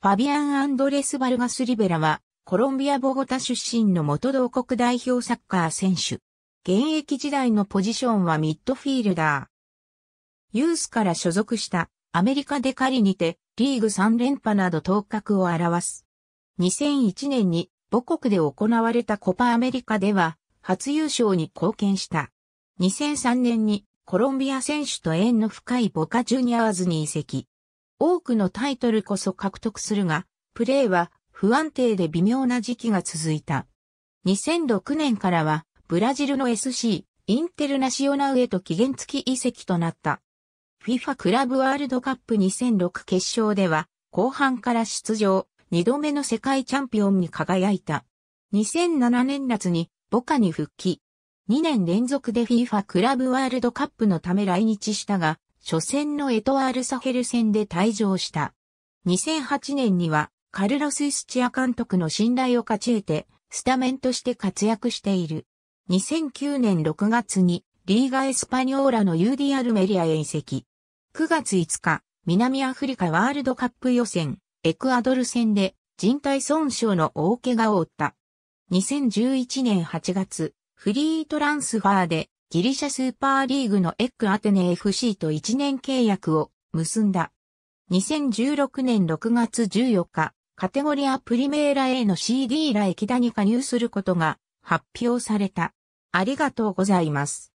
ファビアン・アンドレス・バルガス・リベラは、コロンビア・ボゴタ出身の元同国代表サッカー選手。現役時代のポジションはミッドフィールダー。ユースから所属したアメリカデカリにてリーグ3連覇など頭角を表す。2001年に母国で行われたコパアメリカでは初優勝に貢献した。2003年にコロンビア選手と縁の深いボカジュニアーズに移籍。多くのタイトルこそ獲得するが、プレーは不安定で微妙な時期が続いた。2006年からは、ブラジルの SC、インテルナシオナウへと期限付き移籍となった。FIFA クラブワールドカップ2006決勝では、後半から出場、2度目の世界チャンピオンに輝いた。2007年夏に、ボカに復帰。2年連続で FIFA クラブワールドカップのため来日したが、初戦のエトワール・サヘル戦で退場した。2008年には、カルロス・スチア監督の信頼を勝ち得て、スタメンとして活躍している。2009年6月に、リーガ・エスパニョーラの UD アルメリアへ移籍。9月5日、南アフリカワールドカップ予選、エクアドル戦で、人体損傷の大怪我を負った。2011年8月、フリートランスファーでギリシャスーパーリーグのエッグアテネ FC と1年契約を結んだ。2016年6月14日、カテゴリアプリメーラ A の CD ラ駅田に加入することが発表された。ありがとうございます。